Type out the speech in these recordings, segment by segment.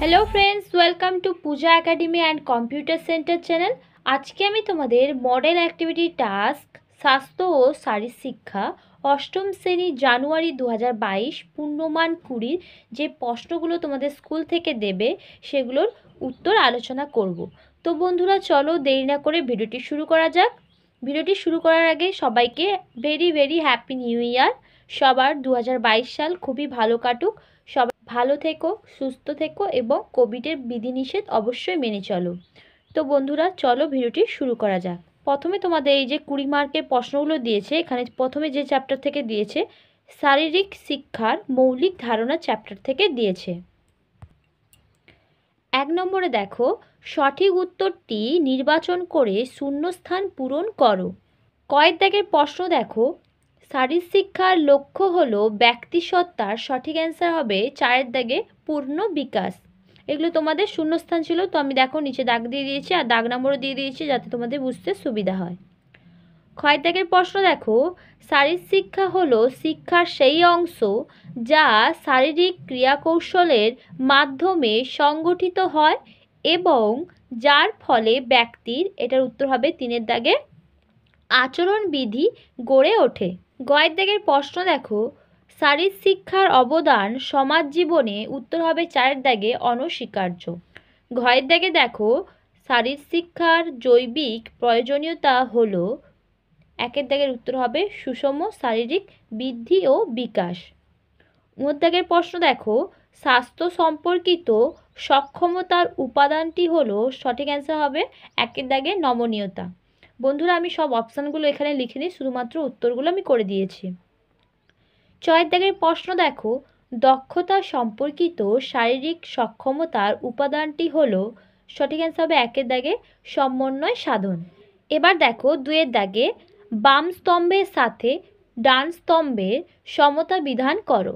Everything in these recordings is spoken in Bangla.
hello friends welcome to Puja Academy and Computer Centre channel আজকে আমি তোমাদের মডেল অ্যাক্টিভিটি টাস্ক স্বাস্থ্য ও শারীর শিক্ষা অষ্টম শ্রেণী জানুয়ারি দু হাজার বাইশ পূর্ণমান কুড়ির যে প্রশ্নগুলো তোমাদের স্কুল থেকে দেবে সেগুলোর উত্তর আলোচনা করব তো বন্ধুরা চলো দেরি না করে ভিডিওটি শুরু করা যাক ভিডিওটি শুরু করার আগে সবাইকে very very happy new year সবার দু সাল খুবই ভালো কাটুক সবাই ভালো থেকো সুস্থ থেকো এবং কোভিডের বিধিনিষেধ অবশ্যই মেনে চলো তো বন্ধুরা চলো ভিডিওটি শুরু করা যাক প্রথমে তোমাদের এই যে কুড়ি মার্কের প্রশ্নগুলো দিয়েছে এখানে প্রথমে যে চ্যাপ্টার থেকে দিয়েছে শারীরিক শিক্ষার মৌলিক ধারণা চ্যাপ্টার থেকে দিয়েছে এক নম্বরে দেখো সঠিক উত্তরটি নির্বাচন করে শূন্যস্থান পূরণ করো কয়েক দাগের প্রশ্ন দেখো শারীর শিক্ষার লক্ষ্য হল সত্তার সঠিক অ্যান্সার হবে চারের দাগে পূর্ণ বিকাশ এগুলো তোমাদের শূন্যস্থান ছিল তো আমি দেখো নিচে দাগ দিয়ে দিয়েছি আর দাগ নম্বরও দিয়ে দিয়েছি যাতে তোমাদের বুঝতে সুবিধা হয় ক্ষয় প্রশ্ন দেখো শারীর শিক্ষা হলো শিক্ষার সেই অংশ যা শারীরিক ক্রিয়াকৌশলের মাধ্যমে সংগঠিত হয় এবং যার ফলে ব্যক্তির এটার উত্তর হবে তিনের দাগে আচরণবিধি গড়ে ওঠে গয়ের প্রশ্ন দেখো শারীর শিক্ষার অবদান সমাজ জীবনে উত্তর হবে চারের দাগে অনস্বীকার্য ঘয়ের দাগে দেখো শারীর শিক্ষার জৈবিক প্রয়োজনীয়তা হল একের দাগের উত্তর হবে সুষম শারীরিক বৃদ্ধি ও বিকাশ উমর দাগের প্রশ্ন দেখো স্বাস্থ্য সম্পর্কিত সক্ষমতার উপাদানটি হলো সঠিক অ্যান্সার হবে একের দাগে নমনীয়তা বন্ধুরা আমি সব অপশানগুলো এখানে লিখে নিই শুধুমাত্র উত্তরগুলো আমি করে দিয়েছি ছয়ের দাগের প্রশ্ন দেখো দক্ষতা সম্পর্কিত শারীরিক সক্ষমতার উপাদানটি হল সঠিক অ্যান্সার হবে একের দাগে সমন্বয় সাধন এবার দেখো দুয়ের দাগে বাম স্তম্ভের সাথে ডান স্তম্ভের সমতা বিধান করো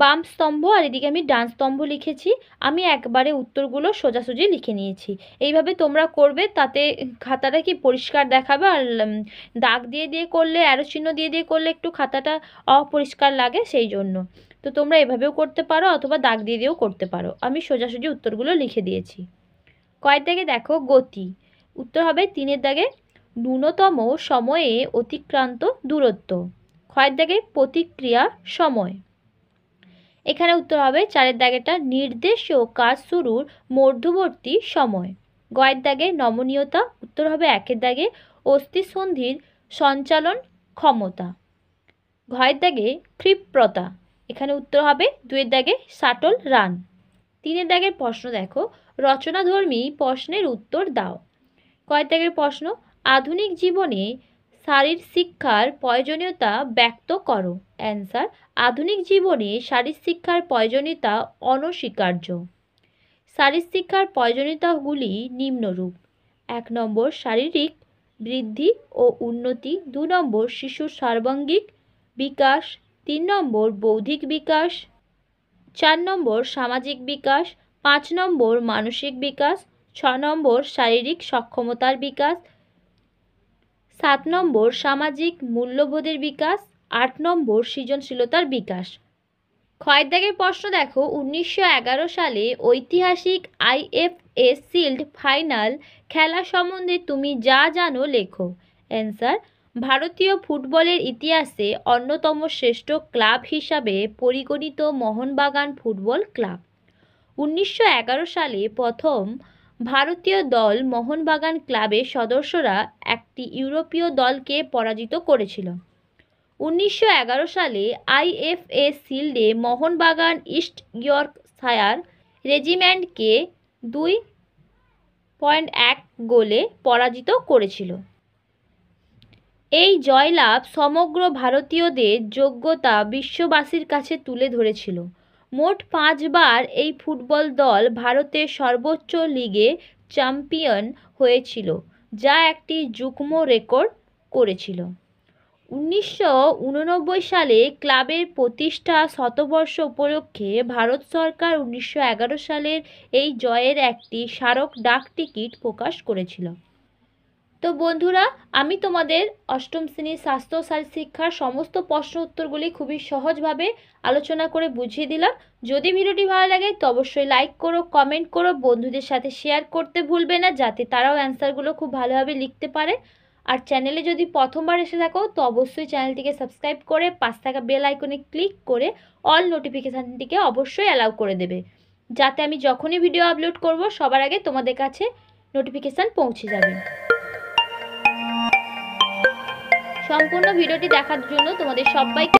বাম স্তম্ভ আর এদিকে আমি ডান স্তম্ভ লিখেছি আমি একবারে উত্তরগুলো সোজাসুজি লিখে নিয়েছি এইভাবে তোমরা করবে তাতে খাতাটা কি পরিষ্কার দেখাবে আর দাগ দিয়ে দিয়ে করলে অ্যারো চিহ্ন দিয়ে দিয়ে করলে একটু খাতাটা অপরিষ্কার লাগে সেই জন্য তো তোমরা এভাবেও করতে পারো অথবা দাগ দিয়ে দিয়েও করতে পারো আমি সোজাসুজি উত্তরগুলো লিখে দিয়েছি কয়ের দাগে দেখো গতি উত্তর হবে তিনের দাগে ন্যূনতম সময়ে অতিক্রান্ত দূরত্ব ক্ষয়ের দাগে প্রতিক্রিয়া সময় এখানে উত্তর হবে চারের দাগেটা নির্দেশ ও কাজ শুরুর মধ্যবর্তী সময় গয়ের দাগে নমনীয়তা উত্তর হবে একের দাগে অস্থিসন্ধির সঞ্চালন ক্ষমতা ঘয়ের দাগে ক্ষিপ্রতা এখানে উত্তর হবে দুয়ের দাগে শাটল রান তিনের দাগের প্রশ্ন দেখো রচনাধর্মী প্রশ্নের উত্তর দাও কয়ের দাগের প্রশ্ন আধুনিক জীবনে শারীর শিক্ষার প্রয়োজনীয়তা ব্যক্ত করো অ্যান্সার আধুনিক জীবনে শারীর শিক্ষার প্রয়োজনীয়তা অনস্বীকার্য শারীর শিক্ষার প্রয়োজনীয়তাগুলি নিম্নরূপ এক নম্বর শারীরিক বৃদ্ধি ও উন্নতি দু নম্বর শিশুর সার্বাঙ্গিক বিকাশ তিন নম্বর বৌদ্ধিক বিকাশ চার নম্বর সামাজিক বিকাশ পাঁচ নম্বর মানসিক বিকাশ ছ নম্বর শারীরিক সক্ষমতার বিকাশ সাত নম্বর সামাজিক মূল্যবোধের বিকাশ আট নম্বর সৃজনশীলতার বিকাশ ক্ষয়ের প্রশ্ন দেখো উনিশশো সালে ঐতিহাসিক আইএফএ শিল্ড ফাইনাল খেলা সম্বন্ধে তুমি যা জানো লেখো অ্যান্সার ভারতীয় ফুটবলের ইতিহাসে অন্যতম শ্রেষ্ঠ ক্লাব হিসাবে পরিগণিত মোহনবাগান ফুটবল ক্লাব উনিশশো সালে প্রথম ভারতীয় দল মোহনবাগান ক্লাবের সদস্যরা একটি ইউরোপীয় দলকে পরাজিত করেছিল উনিশশো সালে আইএফএ শিল্ডে মোহনবাগান ইস্ট ইয়র্ক সায়ার রেজিমেন্টকে দুই পয়েন্ট এক গোলে পরাজিত করেছিল এই জয়লাভ সমগ্র ভারতীয়দের যোগ্যতা বিশ্ববাসীর কাছে তুলে ধরেছিল মোট পাঁচবার এই ফুটবল দল ভারতের সর্বোচ্চ লিগে চ্যাম্পিয়ন হয়েছিল যা একটি যুগ্ম রেকর্ড করেছিল উনিশশো সালে ক্লাবের প্রতিষ্ঠা শতবর্ষ উপলক্ষে ভারত সরকার উনিশশো সালের এই জয়ের একটি স্মারক ডাক টিকিট প্রকাশ করেছিল তো বন্ধুরা আমি তোমাদের অষ্টম শ্রেণীর স্বাস্থ্য শিক্ষার সমস্ত প্রশ্ন উত্তরগুলি খুবই সহজভাবে আলোচনা করে বুঝিয়ে দিলাম যদি ভিডিওটি ভালো লাগে তো অবশ্যই লাইক করো কমেন্ট করো বন্ধুদের সাথে শেয়ার করতে ভুলবে না যাতে তারাও অ্যান্সারগুলো খুব ভালোভাবে লিখতে পারে আর চ্যানেলে যদি প্রথমবার এসে থাকো তো অবশ্যই চ্যানেলটিকে সাবস্ক্রাইব করে পাশ থাকা বেল আইকনে ক্লিক করে অল নোটিফিকেশানটিকে অবশ্যই অ্যালাউ করে দেবে যাতে আমি যখনই ভিডিও আপলোড করব সবার আগে তোমাদের কাছে নোটিফিকেশান পৌঁছে যাবে সম্পূর্ণ ভিডিওটি দেখার জন্য তোমাদের সবাইকে